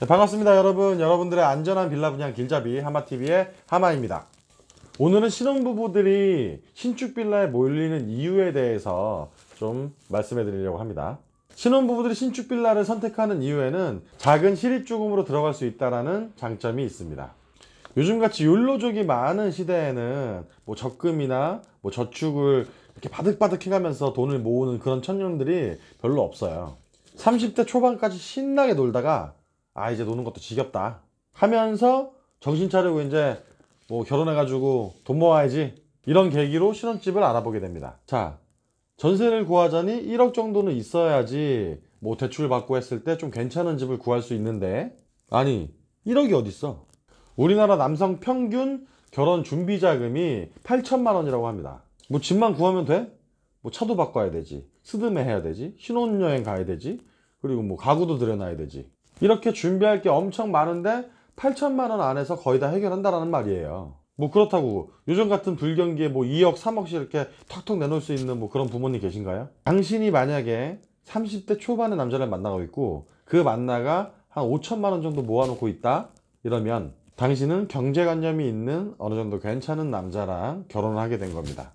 네, 반갑습니다 여러분 여러분들의 안전한 빌라 분양 길잡이 하마TV의 하마입니다 오늘은 신혼부부들이 신축 빌라에 몰리는 이유에 대해서 좀 말씀해 드리려고 합니다 신혼부부들이 신축 빌라를 선택하는 이유에는 작은 실입주금으로 들어갈 수 있다는 장점이 있습니다 요즘같이 욜로족이 많은 시대에는 뭐 적금이나 뭐 저축을 이렇게 바득바득 해가면서 돈을 모으는 그런 청년들이 별로 없어요 30대 초반까지 신나게 놀다가 아 이제 노는 것도 지겹다 하면서 정신 차리고 이제 뭐 결혼해가지고 돈 모아야지 이런 계기로 신혼집을 알아보게 됩니다 자 전세를 구하자니 1억 정도는 있어야지 뭐 대출 받고 했을 때 좀 괜찮은 집을 구할 수 있는데 아니 1억이 어딨어 우리나라 남성 평균 결혼 준비 자금이 8천만 원이라고 합니다 뭐 집만 구하면 돼? 뭐 차도 바꿔야 되지 스드메 해야 되지 신혼여행 가야 되지 그리고 뭐 가구도 들여놔야 되지 이렇게 준비할 게 엄청 많은데 8천만 원 안에서 거의 다 해결한다라는 말이에요. 뭐 그렇다고 요즘 같은 불경기에 뭐 2억 3억씩 이렇게 턱턱 내놓을 수 있는 뭐 그런 부모님 계신가요? 당신이 만약에 30대 초반의 남자를 만나고 있고 그 만나가 한 5천만 원 정도 모아놓고 있다 이러면 당신은 경제관념이 있는 어느 정도 괜찮은 남자랑 결혼을 하게 된 겁니다.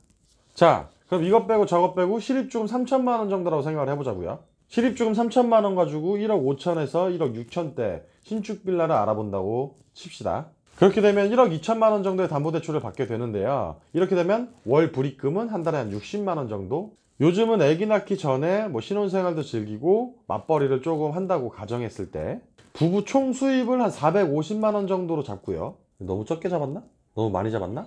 자 그럼 이것 빼고 저것 빼고 실입주금 3천만 원 정도라고 생각을 해보자고요. 실입주금 3천만 원 가지고 1억 5천에서 1억 6천대 신축 빌라를 알아본다고 칩시다. 그렇게 되면 1억 2천만 원 정도의 담보대출을 받게 되는데요. 이렇게 되면 월 불입금은 한 달에 한 60만 원 정도? 요즘은 애기 낳기 전에 뭐 신혼생활도 즐기고 맞벌이를 조금 한다고 가정했을 때 부부 총 수입을 한 450만 원 정도로 잡고요. 너무 적게 잡았나? 너무 많이 잡았나?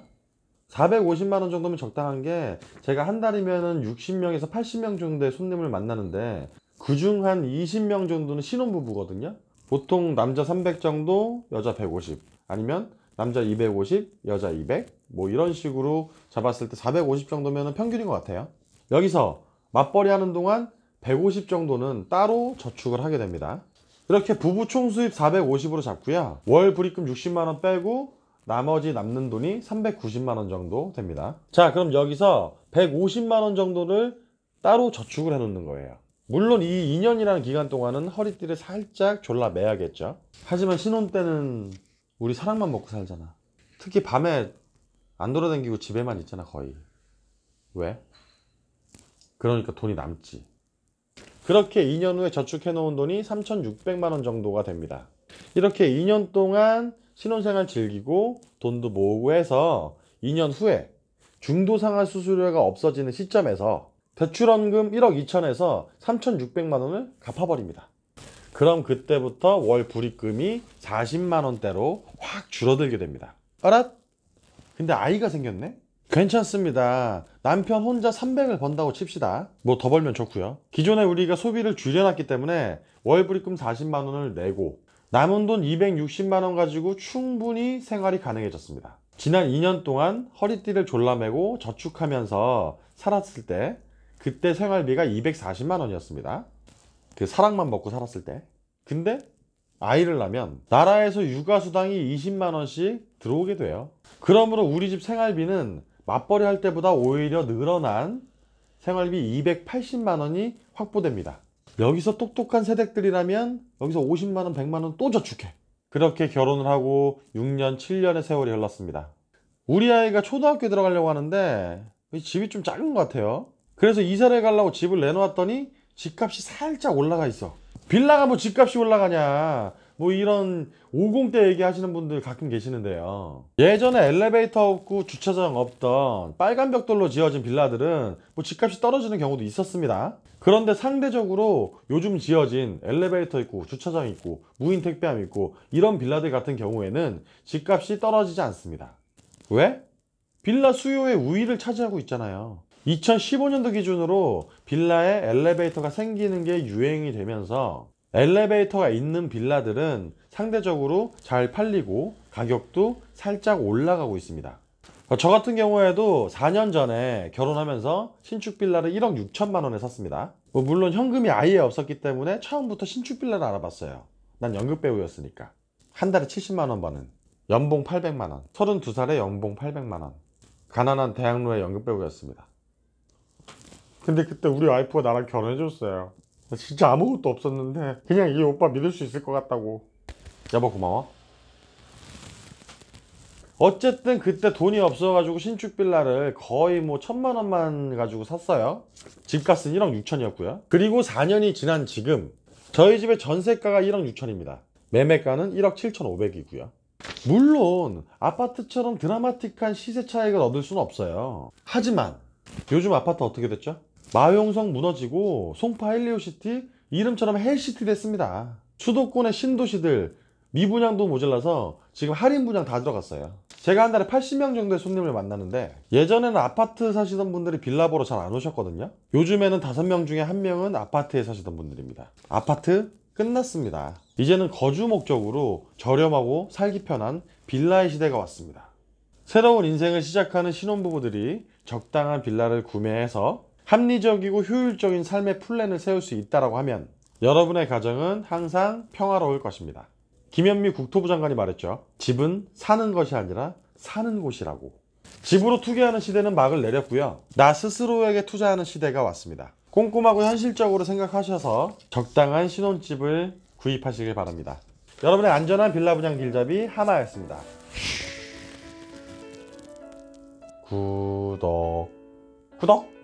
450만 원 정도면 적당한 게 제가 한 달이면 60명에서 80명 정도의 손님을 만나는데 그중 한 20명 정도는 신혼부부거든요 보통 남자 300 정도 여자 150 아니면 남자 250 여자 200 뭐 이런 식으로 잡았을 때 450 정도면 평균인 것 같아요 여기서 맞벌이 하는 동안 150 정도는 따로 저축을 하게 됩니다 이렇게 부부 총 수입 450으로 잡고요 월 불입금 60만원 빼고 나머지 남는 돈이 390만원 정도 됩니다 자 그럼 여기서 150만원 정도를 따로 저축을 해 놓는 거예요 물론 이 2년이라는 기간 동안은 허리띠를 살짝 졸라 매야겠죠 하지만 신혼 때는 우리 사랑만 먹고 살잖아 특히 밤에 안 돌아다니고 집에만 있잖아 거의 왜? 그러니까 돈이 남지 그렇게 2년 후에 저축해 놓은 돈이 3,600만 원 정도가 됩니다 이렇게 2년 동안 신혼생활 즐기고 돈도 모으고 해서 2년 후에 중도상환 수수료가 없어지는 시점에서 대출원금 1억 2천에서 3,600만 원을 갚아버립니다. 그럼 그때부터 월 불입금이 40만 원대로 확 줄어들게 됩니다. 알았? 근데 아이가 생겼네? 괜찮습니다. 남편 혼자 300을 번다고 칩시다. 뭐 더 벌면 좋고요. 기존에 우리가 소비를 줄여놨기 때문에 월 불입금 40만 원을 내고 남은 돈 260만 원 가지고 충분히 생활이 가능해졌습니다. 지난 2년 동안 허리띠를 졸라매고 저축하면서 살았을 때 그때 생활비가 240만 원이었습니다. 그 사랑만 먹고 살았을 때. 근데 아이를 낳으면 나라에서 육아수당이 20만 원씩 들어오게 돼요. 그러므로 우리 집 생활비는 맞벌이 할 때보다 오히려 늘어난 생활비 280만 원이 확보됩니다. 여기서 똑똑한 세댁들이라면 여기서 50만 원, 100만 원 또 저축해. 그렇게 결혼을 하고 6년, 7년의 세월이 흘렀습니다. 우리 아이가 초등학교 들어가려고 하는데 집이 좀 작은 것 같아요. 그래서 이사를 가려고 집을 내놓았더니 집값이 살짝 올라가 있어 빌라가 뭐 집값이 올라가냐 뭐 이런 50대 얘기하시는 분들 가끔 계시는데요 예전에 엘리베이터 없고 주차장 없던 빨간 벽돌로 지어진 빌라들은 뭐 집값이 떨어지는 경우도 있었습니다 그런데 상대적으로 요즘 지어진 엘리베이터 있고 주차장 있고 무인 택배함 있고 이런 빌라들 같은 경우에는 집값이 떨어지지 않습니다 왜? 빌라 수요의 우위를 차지하고 있잖아요 2015년도 기준으로 빌라에 엘리베이터가 생기는 게 유행이 되면서 엘리베이터가 있는 빌라들은 상대적으로 잘 팔리고 가격도 살짝 올라가고 있습니다 저 같은 경우에도 4년 전에 결혼하면서 신축 빌라를 1억 6천만 원에 샀습니다 뭐 물론 현금이 아예 없었기 때문에 처음부터 신축 빌라를 알아봤어요 난 연극배우였으니까 한 달에 70만 원 버는 연봉 800만 원 32살에 연봉 800만 원 가난한 대학로의 연극배우였습니다 근데 그때 우리 와이프가 나랑 결혼해줬어요 진짜 아무것도 없었는데 그냥 이 오빠 믿을 수 있을 것 같다고 여보 고마워 어쨌든 그때 돈이 없어가지고 신축 빌라를 거의 뭐 천만 원만 가지고 샀어요 집값은 1억 6천이었고요 그리고 4년이 지난 지금 저희 집의 전세가가 1억 6천입니다 매매가는 1억 7천 5백이고요 물론 아파트처럼 드라마틱한 시세 차익을 얻을 수는 없어요 하지만 요즘 아파트 어떻게 됐죠? 마용성 무너지고 송파 헬리오시티 이름처럼 헬시티 됐습니다 수도권의 신도시들 미분양도 모질라서 지금 할인 분양 다 들어갔어요 제가 한 달에 80명 정도의 손님을 만나는데 예전에는 아파트 사시던 분들이 빌라 보러 잘 안 오셨거든요 요즘에는 5명 중에 1명은 아파트에 사시던 분들입니다 아파트 끝났습니다 이제는 거주 목적으로 저렴하고 살기 편한 빌라의 시대가 왔습니다 새로운 인생을 시작하는 신혼부부들이 적당한 빌라를 구매해서 합리적이고 효율적인 삶의 플랜을 세울 수 있다고 하면 여러분의 가정은 항상 평화로울 것입니다. 김현미 국토부 장관이 말했죠. 집은 사는 것이 아니라 사는 곳이라고. 집으로 투기하는 시대는 막을 내렸고요. 나 스스로에게 투자하는 시대가 왔습니다. 꼼꼼하고 현실적으로 생각하셔서 적당한 신혼집을 구입하시길 바랍니다. 여러분의 안전한 빌라 분양 길잡이 하나였습니다. 구독 구독